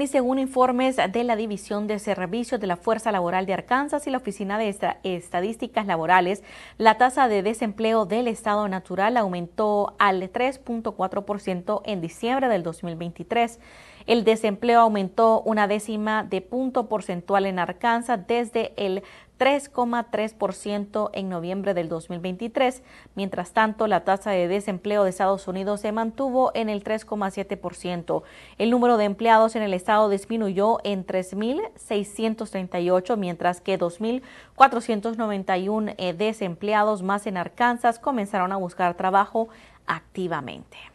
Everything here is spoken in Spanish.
y según informes de la División de Servicios de la Fuerza Laboral de Arkansas y la Oficina de Estadísticas Laborales, la tasa de desempleo del Estado Natural aumentó al 3.4% en diciembre del 2023. El desempleo aumentó una décima de punto porcentual en Arkansas desde el 3,3% en noviembre del 2023. Mientras tanto, la tasa de desempleo de Estados Unidos se mantuvo en el 3,7%. El número de empleados en el estado disminuyó en 3.638, mientras que 2.491 eh, desempleados más en Arkansas comenzaron a buscar trabajo activamente.